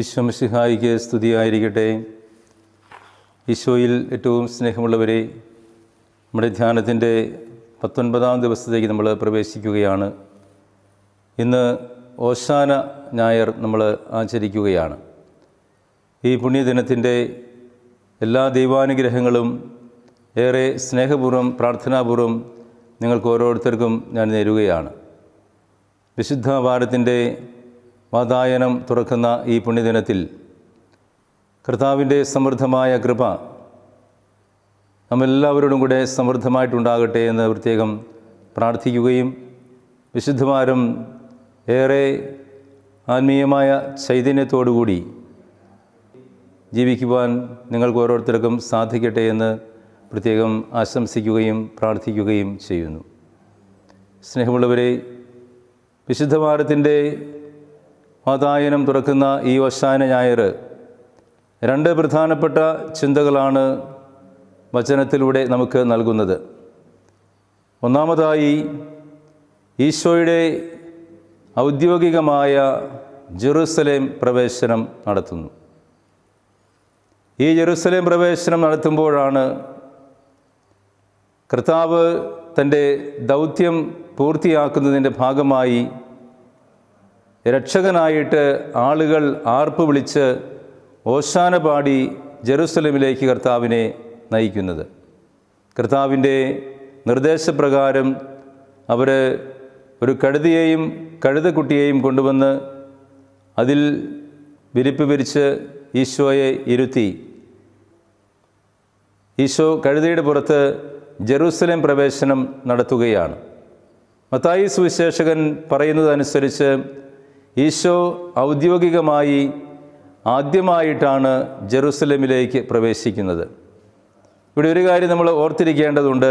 ഈശ്വംസിഹായിക്ക് സ്തുതിയായിരിക്കട്ടെ ഈശോയിൽ ഏറ്റവും സ്നേഹമുള്ളവരെ നമ്മുടെ ധ്യാനത്തിൻ്റെ പത്തൊൻപതാം ദിവസത്തേക്ക് നമ്മൾ പ്രവേശിക്കുകയാണ് ഇന്ന് ഓശാന ഞായർ നമ്മൾ ആചരിക്കുകയാണ് ഈ പുണ്യദിനത്തിൻ്റെ എല്ലാ ദൈവാനുഗ്രഹങ്ങളും ഏറെ സ്നേഹപൂർവ്വം പ്രാർത്ഥനാപൂർവ്വം നിങ്ങൾക്ക് ഓരോരുത്തർക്കും ഞാൻ നേരുകയാണ് വിശുദ്ധ ഭാരത്തിൻ്റെ വാതായനം തുറക്കുന്ന ഈ പുണ്യദിനത്തിൽ കർത്താവിൻ്റെ സമൃദ്ധമായ കൃപ നമ്മെല്ലാവരോടും കൂടെ സമൃദ്ധമായിട്ടുണ്ടാകട്ടെ എന്ന് പ്രത്യേകം പ്രാർത്ഥിക്കുകയും വിശുദ്ധമാരും ഏറെ ആത്മീയമായ ചൈതന്യത്തോടുകൂടി ജീവിക്കുവാൻ നിങ്ങൾക്ക് ഓരോരുത്തർക്കും സാധിക്കട്ടെ എന്ന് പ്രത്യേകം ആശംസിക്കുകയും പ്രാർത്ഥിക്കുകയും ചെയ്യുന്നു സ്നേഹമുള്ളവരെ വിശുദ്ധ ഭാരത്തിൻ്റെ വാതായനം തുറക്കുന്ന ഈ വശാന ഞായർ രണ്ട് പ്രധാനപ്പെട്ട ചിന്തകളാണ് വചനത്തിലൂടെ നമുക്ക് നൽകുന്നത് ഒന്നാമതായി ഈശോയുടെ ഔദ്യോഗികമായ ജെറുസലേം പ്രവേശനം നടത്തുന്നു ഈ ജെറുസലേം പ്രവേശനം നടത്തുമ്പോഴാണ് കർത്താവ് തൻ്റെ ദൗത്യം പൂർത്തിയാക്കുന്നതിൻ്റെ ഭാഗമായി രക്ഷകനായിട്ട് ആളുകൾ ആർപ്പ് വിളിച്ച് ഓശാന പാടി ജെറുസലമിലേക്ക് കർത്താവിനെ നയിക്കുന്നത് കർത്താവിൻ്റെ നിർദ്ദേശപ്രകാരം അവർ ഒരു കഴുതിയെയും കഴുതക്കുട്ടിയെയും കൊണ്ടുവന്ന് അതിൽ വിരിപ്പ് വിരിച്ച് ഈശോയെ ഇരുത്തി ഈശോ കഴുതയുടെ പുറത്ത് ജെറൂസലേം പ്രവേശനം നടത്തുകയാണ് മത്തായി സുവിശേഷകൻ പറയുന്നതനുസരിച്ച് ഈശോ ഔദ്യോഗികമായി ആദ്യമായിട്ടാണ് ജെറുസലമിലേക്ക് പ്രവേശിക്കുന്നത് ഇവിടെ ഒരു കാര്യം നമ്മൾ ഓർത്തിരിക്കേണ്ടതുണ്ട്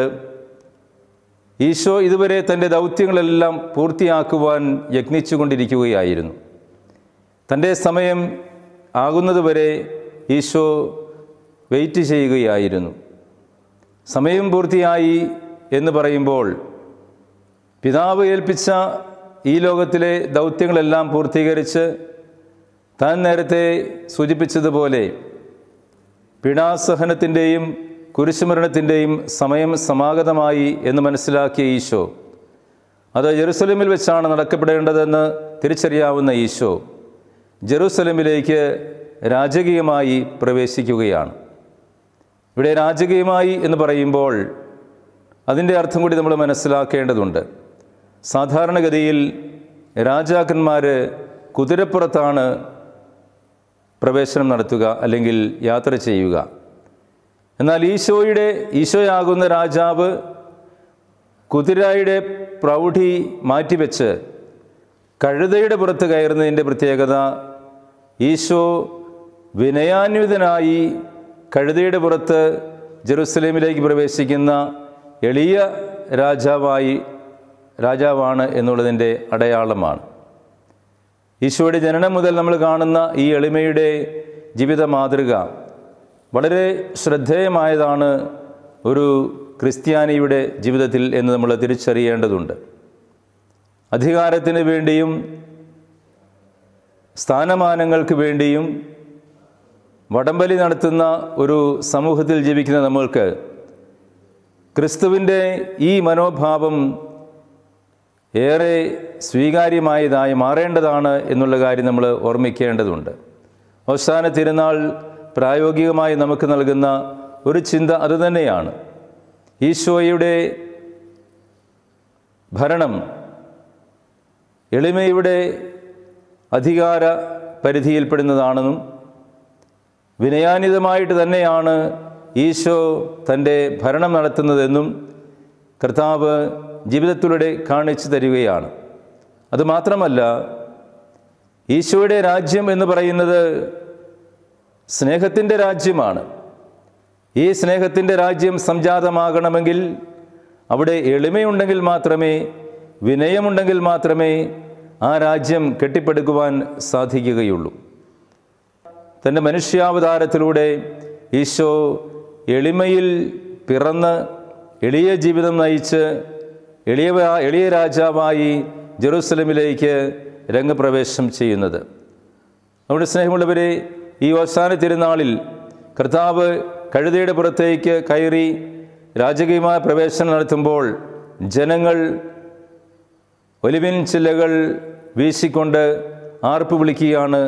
ഈശോ ഇതുവരെ തൻ്റെ ദൗത്യങ്ങളെല്ലാം പൂർത്തിയാക്കുവാൻ യജ്ഞിച്ചുകൊണ്ടിരിക്കുകയായിരുന്നു തൻ്റെ സമയം ആകുന്നതുവരെ ഈശോ വെയിറ്റ് ചെയ്യുകയായിരുന്നു സമയം പൂർത്തിയായി എന്ന് പറയുമ്പോൾ പിതാവ് ഏൽപ്പിച്ച ഈ ലോകത്തിലെ ദൗത്യങ്ങളെല്ലാം പൂർത്തീകരിച്ച് താൻ നേരത്തെ സൂചിപ്പിച്ചതുപോലെ പിണാസഹനത്തിൻ്റെയും കുരിശുമരണത്തിൻ്റെയും സമയം സമാഗതമായി എന്ന് മനസ്സിലാക്കിയ ഈശോ അത് ജെറുസലേമിൽ വെച്ചാണ് നടക്കപ്പെടേണ്ടതെന്ന് തിരിച്ചറിയാവുന്ന ഈശോ ജെറുസലേമിലേക്ക് രാജകീയമായി പ്രവേശിക്കുകയാണ് ഇവിടെ രാജകീയമായി എന്ന് പറയുമ്പോൾ അതിൻ്റെ അർത്ഥം കൂടി നമ്മൾ മനസ്സിലാക്കേണ്ടതുണ്ട് സാധാരണഗതിയിൽ രാജാക്കന്മാർ കുതിരപ്പുറത്താണ് പ്രവേശനം നടത്തുക അല്ലെങ്കിൽ യാത്ര ചെയ്യുക എന്നാൽ ഈശോയുടെ ഈശോയാകുന്ന രാജാവ് കുതിരയുടെ പ്രൗഢി മാറ്റിവെച്ച് കഴുതയുടെ പുറത്ത് കയറുന്നതിൻ്റെ പ്രത്യേകത ഈശോ വിനയാന്വിതനായി കഴുതയുടെ പുറത്ത് ജെറുസലേമിലേക്ക് പ്രവേശിക്കുന്ന എളിയ രാജാവായി രാജാവാണ് എന്നുള്ളതിൻ്റെ അടയാളമാണ് ഈശോയുടെ ജനനം മുതൽ നമ്മൾ കാണുന്ന ഈ എളിമയുടെ ജീവിത മാതൃക വളരെ ശ്രദ്ധേയമായതാണ് ഒരു ക്രിസ്ത്യാനിയുടെ ജീവിതത്തിൽ എന്ന് നമ്മൾ തിരിച്ചറിയേണ്ടതുണ്ട് അധികാരത്തിന് വേണ്ടിയും സ്ഥാനമാനങ്ങൾക്ക് വേണ്ടിയും വടംവലി നടത്തുന്ന ഒരു സമൂഹത്തിൽ ജീവിക്കുന്ന നമ്മൾക്ക് ക്രിസ്തുവിൻ്റെ ഈ മനോഭാവം ഏറെ സ്വീകാര്യമായതായി മാറേണ്ടതാണ് എന്നുള്ള കാര്യം നമ്മൾ ഓർമ്മിക്കേണ്ടതുണ്ട് അവസാന തിരുനാൾ പ്രായോഗികമായി നമുക്ക് നൽകുന്ന ഒരു ചിന്ത അതുതന്നെയാണ് ഈശോയുടെ ഭരണം എളിമയുടെ അധികാര പരിധിയിൽപ്പെടുന്നതാണെന്നും വിനയാനിതമായിട്ട് തന്നെയാണ് ഈശോ തൻ്റെ ഭരണം നടത്തുന്നതെന്നും കർത്താവ് ജീവിതത്തിലൂടെ കാണിച്ചു തരികയാണ് അതുമാത്രമല്ല ഈശോയുടെ രാജ്യം എന്ന് പറയുന്നത് സ്നേഹത്തിൻ്റെ രാജ്യമാണ് ഈ സ്നേഹത്തിൻ്റെ രാജ്യം സംജാതമാകണമെങ്കിൽ അവിടെ എളിമയുണ്ടെങ്കിൽ മാത്രമേ വിനയമുണ്ടെങ്കിൽ മാത്രമേ ആ രാജ്യം കെട്ടിപ്പടുക്കുവാൻ സാധിക്കുകയുള്ളൂ തൻ്റെ മനുഷ്യാവതാരത്തിലൂടെ ഈശോ എളിമയിൽ പിറന്ന് എളിയ ജീവിതം നയിച്ച് എളിയ എളിയ രാജാവായി ജെറൂസലമിലേക്ക് രംഗപ്രവേശം ചെയ്യുന്നത് നമ്മുടെ സ്നേഹമുള്ളവരെ ഈ അവസാന തിരുനാളിൽ കർത്താവ് കഴുതയുടെ പുറത്തേക്ക് കയറി രാജകീയമായ പ്രവേശനം നടത്തുമ്പോൾ ജനങ്ങൾ ഒലിവിൻ ചില്ലകൾ വീശിക്കൊണ്ട് ആർപ്പ് വിളിക്കുകയാണ്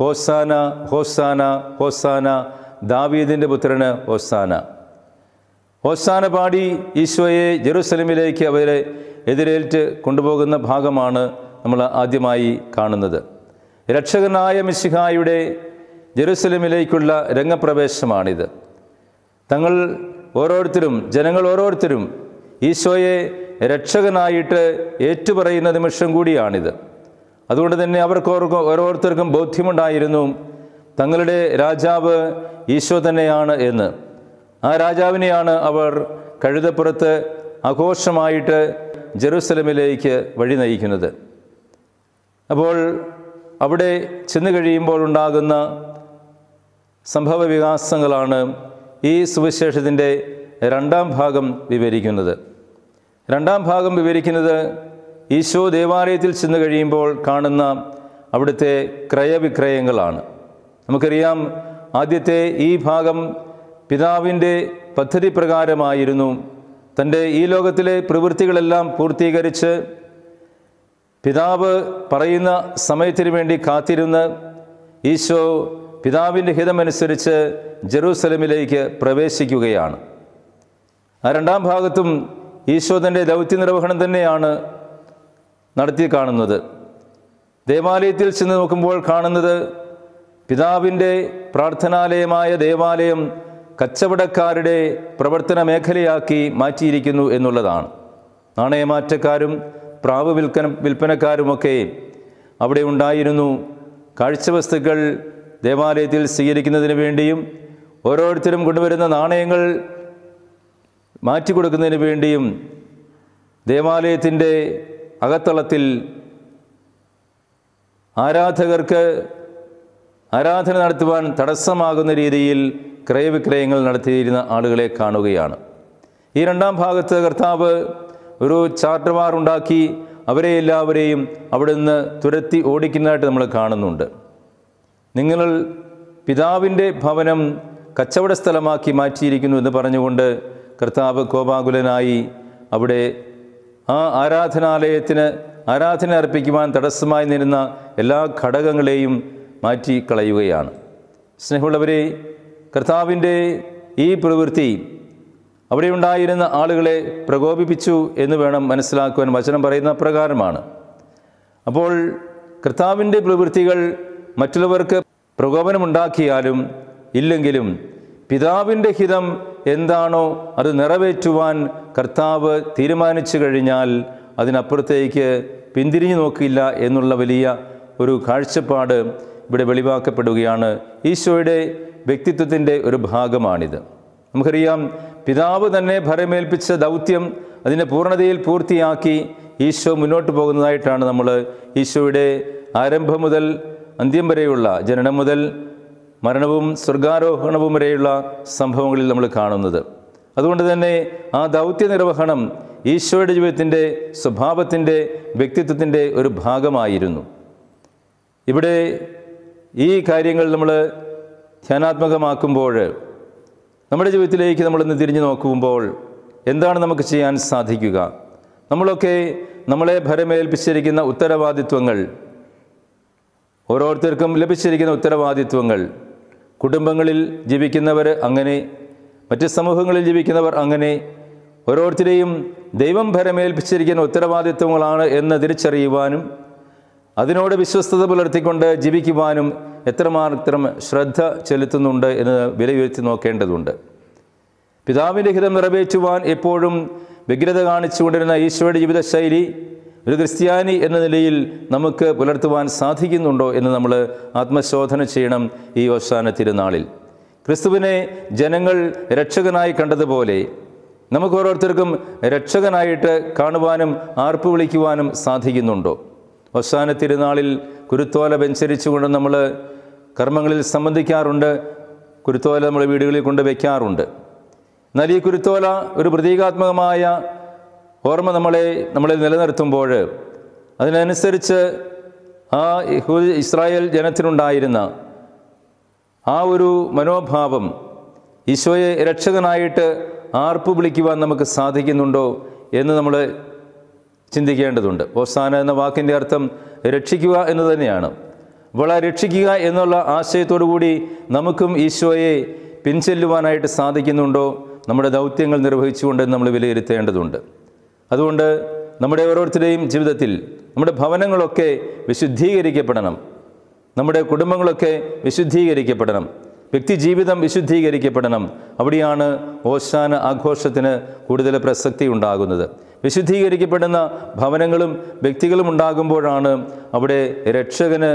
ഹോസാന ഹോസാന ഹോസാന ദാവീദിൻ്റെ പുത്രന് ഹോസാന ഓസ്ഥാന പാടി ഈശോയെ ജെറുസലമിലേക്ക് അവരെ എതിരേറ്റ് കൊണ്ടുപോകുന്ന ഭാഗമാണ് നമ്മൾ ആദ്യമായി കാണുന്നത് രക്ഷകനായ മിശിഹായുടെ ജെറുസലമിലേക്കുള്ള രംഗപ്രവേശമാണിത് തങ്ങൾ ഓരോരുത്തരും ജനങ്ങൾ ഓരോരുത്തരും ഈശോയെ രക്ഷകനായിട്ട് ഏറ്റുപറയുന്ന നിമിഷം കൂടിയാണിത് അതുകൊണ്ട് തന്നെ അവർക്ക് ഓരോരുത്തർക്കും ബോധ്യമുണ്ടായിരുന്നു തങ്ങളുടെ രാജാവ് ഈശോ തന്നെയാണ് എന്ന് ആ രാജാവിനെയാണ് അവർ കഴുതപ്പുറത്ത് ആഘോഷമായിട്ട് ജെറുസലമിലേക്ക് വഴി നയിക്കുന്നത് അപ്പോൾ അവിടെ ചെന്നു കഴിയുമ്പോൾ ഉണ്ടാകുന്ന സംഭവ വികാസങ്ങളാണ് ഈ സുവിശേഷത്തിൻ്റെ രണ്ടാം ഭാഗം വിവരിക്കുന്നത് രണ്ടാം ഭാഗം വിവരിക്കുന്നത് ഈശോ ദേവാലയത്തിൽ ചെന്ന് കഴിയുമ്പോൾ കാണുന്ന അവിടുത്തെ ക്രയവിക്രയങ്ങളാണ് നമുക്കറിയാം ആദ്യത്തെ ഈ ഭാഗം പിതാവിൻ്റെ പദ്ധതി പ്രകാരമായിരുന്നു തൻ്റെ ഈ ലോകത്തിലെ പ്രവൃത്തികളെല്ലാം പൂർത്തീകരിച്ച് പിതാവ് പറയുന്ന സമയത്തിനു വേണ്ടി കാത്തിരുന്ന് ഈശോ പിതാവിൻ്റെ ഹിതമനുസരിച്ച് ജെറൂസലമിലേക്ക് പ്രവേശിക്കുകയാണ് ആ രണ്ടാം ഭാഗത്തും ഈശോ തൻ്റെ ദൗത്യ നിർവഹണം തന്നെയാണ് നടത്തി കാണുന്നത് ദേവാലയത്തിൽ ചെന്ന് നോക്കുമ്പോൾ കാണുന്നത് പിതാവിൻ്റെ പ്രാർത്ഥനാലയമായ ദേവാലയം കച്ചവടക്കാരുടെ പ്രവർത്തന മേഖലയാക്കി മാറ്റിയിരിക്കുന്നു എന്നുള്ളതാണ് നാണയമാറ്റക്കാരും പ്രാവ് വിൽക്കന വിൽപ്പനക്കാരുമൊക്കെ അവിടെ ഉണ്ടായിരുന്നു കാഴ്ചവസ്തുക്കൾ ദേവാലയത്തിൽ സ്വീകരിക്കുന്നതിന് വേണ്ടിയും ഓരോരുത്തരും കൊണ്ടുവരുന്ന നാണയങ്ങൾ മാറ്റിക്കൊടുക്കുന്നതിന് വേണ്ടിയും ദേവാലയത്തിൻ്റെ അകത്തളത്തിൽ ആരാധകർക്ക് ആരാധന നടത്തുവാൻ തടസ്സമാകുന്ന രീതിയിൽ ക്രയവിക്രയങ്ങൾ നടത്തിയിരുന്ന ആളുകളെ കാണുകയാണ് ഈ രണ്ടാം ഭാഗത്ത് കർത്താവ് ഒരു ചാർട്ടർമാർ ഉണ്ടാക്കി അവരെ എല്ലാവരെയും അവിടെ നിന്ന് തുരത്തി ഓടിക്കുന്നതായിട്ട് നമ്മൾ കാണുന്നുണ്ട് നിങ്ങൾ പിതാവിൻ്റെ ഭവനം കച്ചവട സ്ഥലമാക്കി മാറ്റിയിരിക്കുന്നു എന്ന് പറഞ്ഞുകൊണ്ട് കർത്താവ് കോപാകുലനായി അവിടെ ആ ആരാധനാലയത്തിന് ആരാധന അർപ്പിക്കുവാൻ തടസ്സമായി നിന്ന എല്ലാ ഘടകങ്ങളെയും മാറ്റി കളയുകയാണ് സ്നേഹമുള്ളവരെ കർത്താവിൻ്റെ ഈ പ്രവൃത്തി അവിടെ ഉണ്ടായിരുന്ന ആളുകളെ പ്രകോപിപ്പിച്ചു എന്ന് വേണം മനസ്സിലാക്കുവാൻ വചനം പറയുന്ന പ്രകാരമാണ് അപ്പോൾ കർത്താവിൻ്റെ പ്രവൃത്തികൾ മറ്റുള്ളവർക്ക് പ്രകോപനമുണ്ടാക്കിയാലും ഇല്ലെങ്കിലും പിതാവിൻ്റെ ഹിതം എന്താണോ അത് നിറവേറ്റുവാൻ കർത്താവ് തീരുമാനിച്ചു കഴിഞ്ഞാൽ അതിനപ്പുറത്തേക്ക് പിന്തിരിഞ്ഞു നോക്കില്ല എന്നുള്ള വലിയ ഒരു കാഴ്ചപ്പാട് ഇവിടെ വെളിവാക്കപ്പെടുകയാണ് ഈശോയുടെ വ്യക്തിത്വത്തിൻ്റെ ഒരു ഭാഗമാണിത് നമുക്കറിയാം പിതാവ് തന്നെ ഭരമേൽപ്പിച്ച ദൗത്യം അതിൻ്റെ പൂർണ്ണതയിൽ പൂർത്തിയാക്കി ഈശോ മുന്നോട്ട് പോകുന്നതായിട്ടാണ് നമ്മൾ ഈശോയുടെ ആരംഭം മുതൽ അന്ത്യം വരെയുള്ള ജനനം മുതൽ മരണവും സ്വർഗാരോഹണവും വരെയുള്ള സംഭവങ്ങളിൽ നമ്മൾ കാണുന്നത് അതുകൊണ്ട് തന്നെ ആ ദൗത്യ നിർവഹണം ഈശോയുടെ ജീവിതത്തിൻ്റെ സ്വഭാവത്തിൻ്റെ വ്യക്തിത്വത്തിൻ്റെ ഒരു ഭാഗമായിരുന്നു ഇവിടെ ഈ കാര്യങ്ങൾ നമ്മൾ ധ്യാനാത്മകമാക്കുമ്പോൾ നമ്മുടെ ജീവിതത്തിലേക്ക് നമ്മളൊന്ന് തിരിഞ്ഞു നോക്കുമ്പോൾ എന്താണ് നമുക്ക് ചെയ്യാൻ സാധിക്കുക നമ്മളൊക്കെ നമ്മളെ ഭരമേൽപ്പിച്ചിരിക്കുന്ന ഉത്തരവാദിത്വങ്ങൾ ഓരോരുത്തർക്കും ലഭിച്ചിരിക്കുന്ന ഉത്തരവാദിത്വങ്ങൾ കുടുംബങ്ങളിൽ ജീവിക്കുന്നവർ അങ്ങനെ മറ്റ് സമൂഹങ്ങളിൽ ജീവിക്കുന്നവർ അങ്ങനെ ഓരോരുത്തരെയും ദൈവം ഭരമേൽപ്പിച്ചിരിക്കുന്ന ഉത്തരവാദിത്വങ്ങളാണ് എന്ന് തിരിച്ചറിയുവാനും അതിനോട് വിശ്വസ്തത പുലർത്തിക്കൊണ്ട് ജീവിക്കുവാനും എത്രമാത്രം ശ്രദ്ധ ചെലുത്തുന്നുണ്ട് എന്ന് വിലയിരുത്തി നോക്കേണ്ടതുണ്ട് പിതാവിൻ്റെ ഹിതം നിറവേറ്റുവാൻ എപ്പോഴും വ്യഗ്രത കാണിച്ചുകൊണ്ടിരുന്ന ഈശോയുടെ ജീവിതശൈലി ഒരു ക്രിസ്ത്യാനി എന്ന നിലയിൽ നമുക്ക് പുലർത്തുവാൻ സാധിക്കുന്നുണ്ടോ എന്ന് നമ്മൾ ആത്മശോധന ചെയ്യണം ഈ അവസാന തിരുനാളിൽ ക്രിസ്തുവിനെ ജനങ്ങൾ രക്ഷകനായി കണ്ടതുപോലെ നമുക്ക് ഓരോരുത്തർക്കും രക്ഷകനായിട്ട് കാണുവാനും ആർപ്പ് വിളിക്കുവാനും സാധിക്കുന്നുണ്ടോ അവസാന തിരുനാളിൽ കുരുത്തോല വെഞ്ചരിച്ചുകൊണ്ട് നമ്മൾ കർമ്മങ്ങളിൽ സംബന്ധിക്കാറുണ്ട് കുരുത്തോല നമ്മൾ വീടുകളിൽ കൊണ്ട് വയ്ക്കാറുണ്ട് എന്നാൽ ഈ കുരുത്തോല ഒരു പ്രതീകാത്മകമായ ഓർമ്മ നമ്മളെ നമ്മളെ നിലനിർത്തുമ്പോൾ അതിനനുസരിച്ച് ആ ഇസ്രായേൽ ജനത്തിനുണ്ടായിരുന്ന ആ ഒരു മനോഭാവം ഈശോയെ രക്ഷകനായിട്ട് ആർപ്പ് വിളിക്കുവാൻ നമുക്ക് സാധിക്കുന്നുണ്ടോ എന്ന് നമ്മൾ ചിന്തിക്കേണ്ടതുണ്ട് ഓസാന എന്ന വാക്കിൻ്റെ അർത്ഥം രക്ഷിക്കുക എന്ന് തന്നെയാണ് ഇവളെ രക്ഷിക്കുക എന്നുള്ള ആശയത്തോടു കൂടി നമുക്കും ഈശോയെ പിൻചെല്ലുവാനായിട്ട് സാധിക്കുന്നുണ്ടോ നമ്മുടെ ദൗത്യങ്ങൾ നിർവഹിച്ചുകൊണ്ട് നമ്മൾ വിലയിരുത്തേണ്ടതുണ്ട് അതുകൊണ്ട് നമ്മുടെ ഓരോരുത്തരുടെയും ജീവിതത്തിൽ നമ്മുടെ ഭവനങ്ങളൊക്കെ വിശുദ്ധീകരിക്കപ്പെടണം നമ്മുടെ കുടുംബങ്ങളൊക്കെ വിശുദ്ധീകരിക്കപ്പെടണം വ്യക്തി ജീവിതം വിശുദ്ധീകരിക്കപ്പെടണം അവിടെയാണ് ഓശാന ആഘോഷത്തിന് കൂടുതൽ പ്രസക്തി ഉണ്ടാകുന്നത് വിശുദ്ധീകരിക്കപ്പെടുന്ന ഭവനങ്ങളും വ്യക്തികളും ഉണ്ടാകുമ്പോഴാണ് അവിടെ രക്ഷകന്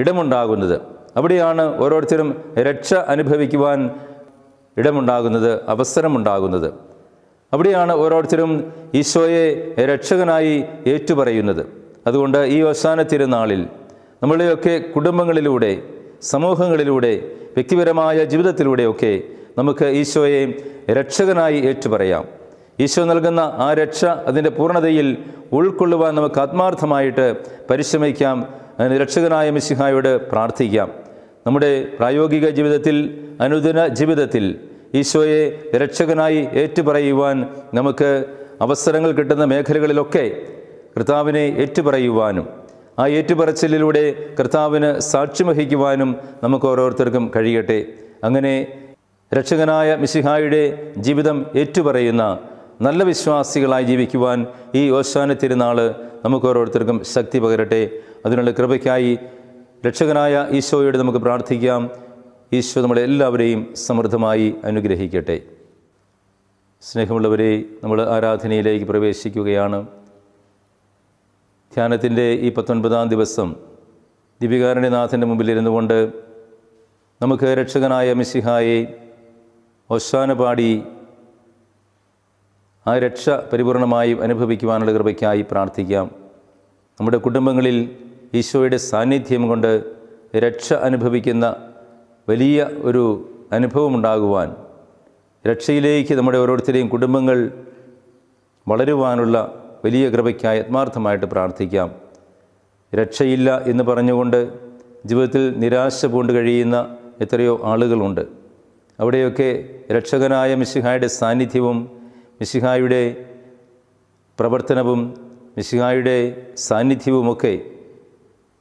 ഇടമുണ്ടാകുന്നത് അവിടെയാണ് ഓരോരുത്തരും രക്ഷ അനുഭവിക്കുവാൻ ഇടമുണ്ടാകുന്നത് അവസരമുണ്ടാകുന്നത് അവിടെയാണ് ഓരോരുത്തരും ഈശോയെ രക്ഷകനായി ഏറ്റുപറയുന്നത് അതുകൊണ്ട് ഈ അവസാന തിരുനാളിൽ നമ്മളെയൊക്കെ കുടുംബങ്ങളിലൂടെ സമൂഹങ്ങളിലൂടെ വ്യക്തിപരമായ ജീവിതത്തിലൂടെയൊക്കെ നമുക്ക് ഈശോയെ രക്ഷകനായി ഏറ്റുപറയാം ഈശോ നൽകുന്ന ആ രക്ഷ അതിൻ്റെ പൂർണ്ണതയിൽ ഉൾക്കൊള്ളുവാൻ നമുക്ക് ആത്മാർത്ഥമായിട്ട് പരിശ്രമിക്കാം അതിന് രക്ഷകനായ മിശിഹായോട് പ്രാർത്ഥിക്കാം നമ്മുടെ പ്രായോഗിക ജീവിതത്തിൽ അനുദിന ജീവിതത്തിൽ ഈശോയെ രക്ഷകനായി ഏറ്റുപറയുവാൻ നമുക്ക് അവസരങ്ങൾ കിട്ടുന്ന മേഖലകളിലൊക്കെ കർത്താവിനെ ഏറ്റുപറയുവാനും ആ ഏറ്റുപറച്ചിലൂടെ കർത്താവിന് സാക്ഷ്യം വഹിക്കുവാനും നമുക്ക് ഓരോരുത്തർക്കും കഴിയട്ടെ അങ്ങനെ രക്ഷകനായ മിശിഹായുടെ ജീവിതം ഏറ്റുപറയുന്ന നല്ല വിശ്വാസികളായി ജീവിക്കുവാൻ ഈ ഓശാന തിരുനാൾ നമുക്ക് ഓരോരുത്തർക്കും ശക്തി പകരട്ടെ അതിനുള്ള കൃപയ്ക്കായി രക്ഷകനായ ഈശോയോട് നമുക്ക് പ്രാർത്ഥിക്കാം ഈശോ നമ്മളെല്ലാവരെയും സമൃദ്ധമായി അനുഗ്രഹിക്കട്ടെ സ്നേഹമുള്ളവരെ നമ്മൾ ആരാധനയിലേക്ക് പ്രവേശിക്കുകയാണ് ധ്യാനത്തിൻ്റെ ഈ പത്തൊൻപതാം ദിവസം ദിവികാരണനാഥൻ്റെ മുമ്പിലിരുന്നു കൊണ്ട് നമുക്ക് രക്ഷകനായ മിസിഹായെ ഒശാന പാടി ആ രക്ഷ പരിപൂർണമായും അനുഭവിക്കുവാനുള്ള കൃപയ്ക്കായി പ്രാർത്ഥിക്കാം നമ്മുടെ കുടുംബങ്ങളിൽ ഈശോയുടെ സാന്നിധ്യം കൊണ്ട് രക്ഷ അനുഭവിക്കുന്ന വലിയ ഒരു അനുഭവമുണ്ടാകുവാൻ രക്ഷയിലേക്ക് നമ്മുടെ ഓരോരുത്തരെയും കുടുംബങ്ങൾ വളരുവാനുള്ള വലിയ കൃപയ്ക്കായി ആത്മാർത്ഥമായിട്ട് പ്രാർത്ഥിക്കാം രക്ഷയില്ല എന്ന് പറഞ്ഞുകൊണ്ട് ജീവിതത്തിൽ നിരാശ പൂണ്ട് കഴിയുന്ന എത്രയോ ആളുകളുണ്ട് അവിടെയൊക്കെ രക്ഷകനായ മിശിഹായുടെ സാന്നിധ്യവും മിശിഹായുടെ പ്രവർത്തനവും മിശിഹായുടെ സാന്നിധ്യവുമൊക്കെ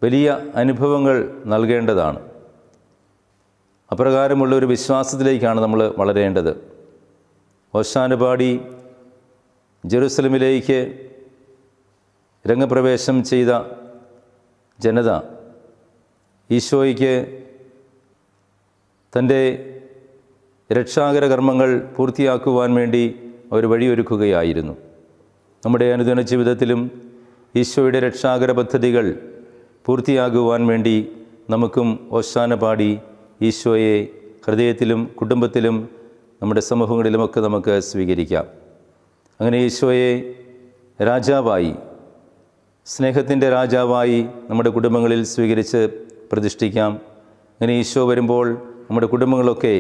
വലിയ അനുഭവങ്ങൾ നൽകേണ്ടതാണ് അപ്രകാരമുള്ള ഒരു വിശ്വാസത്തിലേക്കാണ് നമ്മൾ വളരേണ്ടത് ഓശാനുപാടി ജെറുസലമിലേക്ക് രംഗപ്രവേശം ചെയ്ത ജനത ഈശോയ്ക്ക് തൻ്റെ രക്ഷാകര കർമ്മങ്ങൾ പൂർത്തിയാക്കുവാൻ വേണ്ടി അവർ വഴിയൊരുക്കുകയായിരുന്നു നമ്മുടെ അനുദിന ജീവിതത്തിലും ഈശോയുടെ രക്ഷാകര പദ്ധതികൾ പൂർത്തിയാകുവാൻ വേണ്ടി നമുക്കും ഓശാന പാടി ഈശോയെ ഹൃദയത്തിലും കുടുംബത്തിലും നമ്മുടെ സമൂഹങ്ങളിലുമൊക്കെ നമുക്ക് സ്വീകരിക്കാം അങ്ങനെ ഈശോയെ രാജാവായി സ്നേഹത്തിൻ്റെ രാജാവായി നമ്മുടെ കുടുംബങ്ങളിൽ സ്വീകരിച്ച് പ്രതിഷ്ഠിക്കാം അങ്ങനെ ഈശോ വരുമ്പോൾ നമ്മുടെ കുടുംബങ്ങളൊക്കെ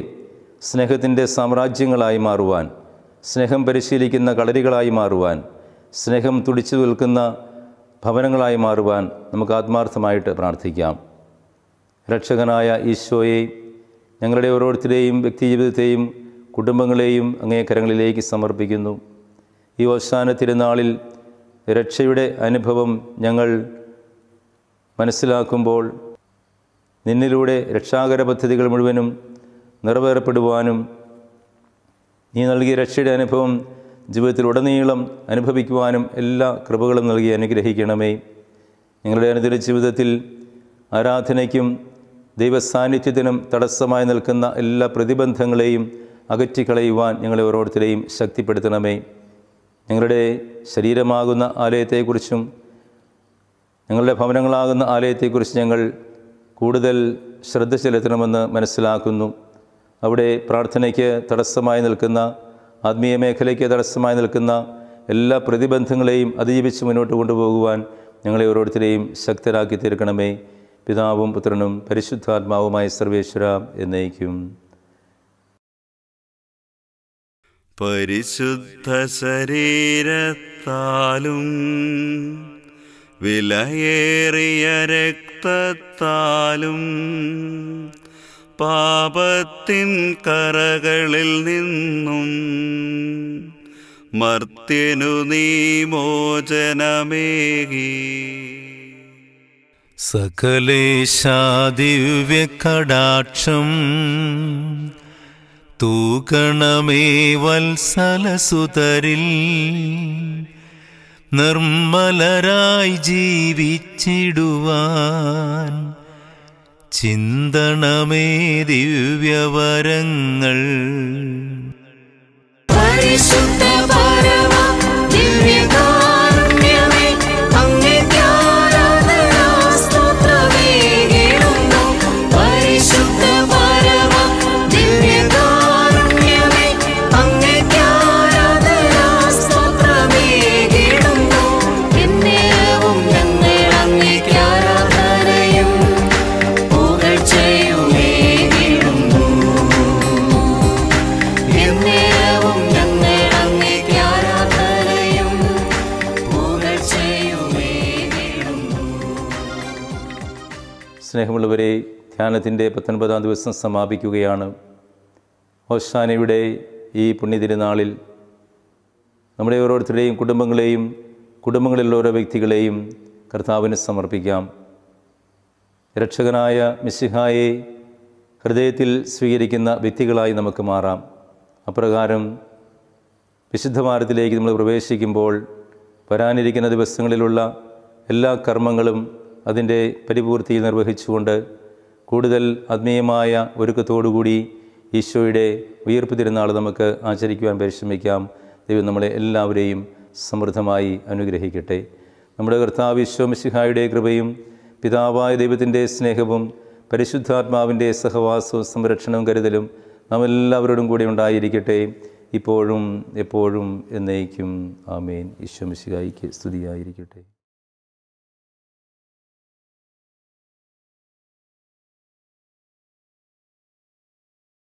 സ്നേഹത്തിൻ്റെ സാമ്രാജ്യങ്ങളായി മാറുവാൻ സ്നേഹം പരിശീലിക്കുന്ന കളരികളായി മാറുവാൻ സ്നേഹം തുടിച്ചു നിൽക്കുന്ന ഭവനങ്ങളായി മാറുവാൻ നമുക്ക് ആത്മാർത്ഥമായിട്ട് പ്രാർത്ഥിക്കാം രക്ഷകനായ ഈശോയെ ഞങ്ങളുടെ ഓരോരുത്തരെയും വ്യക്തിജീവിതത്തെയും കുടുംബങ്ങളെയും അങ്ങേ കരങ്ങളിലേക്ക് സമർപ്പിക്കുന്നു ഈ അവസാന തിരുനാളിൽ രക്ഷയുടെ അനുഭവം ഞങ്ങൾ മനസ്സിലാക്കുമ്പോൾ നിന്നിലൂടെ രക്ഷാകര പദ്ധതികൾ മുഴുവനും നിറവേറപ്പെടുവാനും നീ നൽകിയ രക്ഷയുടെ അനുഭവം ജീവിതത്തിൽ ഉടനീളം അനുഭവിക്കുവാനും എല്ലാ കൃപകളും നൽകി അനുഗ്രഹിക്കണമേ ഞങ്ങളുടെ അനുദിന ജീവിതത്തിൽ ആരാധനയ്ക്കും ദൈവസാന്നിധ്യത്തിനും തടസ്സമായി നിൽക്കുന്ന എല്ലാ പ്രതിബന്ധങ്ങളെയും അകറ്റിക്കളയുവാൻ ഞങ്ങളെ ഓരോരുത്തരെയും ശക്തിപ്പെടുത്തണമേ ഞങ്ങളുടെ ശരീരമാകുന്ന ആലയത്തെക്കുറിച്ചും ഞങ്ങളുടെ ഭവനങ്ങളാകുന്ന ആലയത്തെക്കുറിച്ച് ഞങ്ങൾ കൂടുതൽ ശ്രദ്ധ ചെലുത്തണമെന്ന് മനസ്സിലാക്കുന്നു അവിടെ പ്രാർത്ഥനയ്ക്ക് തടസ്സമായി നിൽക്കുന്ന ആത്മീയ മേഖലയ്ക്ക് തടസ്സമായി നിൽക്കുന്ന എല്ലാ പ്രതിബന്ധങ്ങളെയും അതിജീവിച്ച് മുന്നോട്ട് കൊണ്ടുപോകുവാൻ ഞങ്ങളെ ഓരോരുത്തരെയും ശക്തരാക്കി തീർക്കണമേ പിതാവും പുത്രനും പരിശുദ്ധാത്മാവുമായ സർവേശ്വര എന്നയിക്കും പരിശുദ്ധ ശരീരത്താലും വിലയേറിയ രക്തത്താലും പാപത്തിൻ കറകളിൽ നിന്നും മർത്യനു നീ മോചനമേകി സകലേശാദിവ്യകടാക്ഷം തൂക്കണമേ വത്സലസുതരിൽ നിർമ്മലരായി ജീവിച്ചിടുവാൻ ചിന്തണമേ ദിവ്യവരങ്ങൾ പരിശുദ്ധ സ്നേഹമുള്ളവരെ ധ്യാനത്തിൻ്റെ പത്തൊൻപതാം ദിവസം സമാപിക്കുകയാണ് ഓശാനയുടെ ഈ പുണ്യതിരുനാളിൽ നമ്മുടെ ഓരോരുത്തരുടെയും കുടുംബങ്ങളെയും കുടുംബങ്ങളിലുള്ള ഓരോ വ്യക്തികളെയും കർത്താവിന് സമർപ്പിക്കാം രക്ഷകനായ മിശിഹായെ ഹൃദയത്തിൽ സ്വീകരിക്കുന്ന വ്യക്തികളായി നമുക്ക് മാറാം അപ്രകാരം വിശുദ്ധമാരത്തിലേക്ക് നമ്മൾ പ്രവേശിക്കുമ്പോൾ വരാനിരിക്കുന്ന ദിവസങ്ങളിലുള്ള എല്ലാ കർമ്മങ്ങളും അതിൻ്റെ പരിപൂർത്തിയിൽ നിർവഹിച്ചുകൊണ്ട് കൂടുതൽ ആത്മീയമായ ഒരുക്കത്തോടുകൂടി ഈശോയുടെ ഉയർപ്പ് തിരുനാൾ നമുക്ക് ആചരിക്കുവാൻ പരിശ്രമിക്കാം ദൈവം നമ്മളെ എല്ലാവരെയും സമൃദ്ധമായി അനുഗ്രഹിക്കട്ടെ നമ്മുടെ കർത്താവ് ഈശോമിശിഹായുടെ കൃപയും പിതാവായ ദൈവത്തിൻ്റെ സ്നേഹവും പരിശുദ്ധാത്മാവിൻ്റെ സഹവാസവും സംരക്ഷണവും കരുതലും നാം എല്ലാവരോടും കൂടി ഉണ്ടായിരിക്കട്ടെ ഇപ്പോഴും എപ്പോഴും എന്നേക്കും ആമേൻ ഈശോമിശിഹായിക്ക് സ്തുതിയായിരിക്കട്ടെ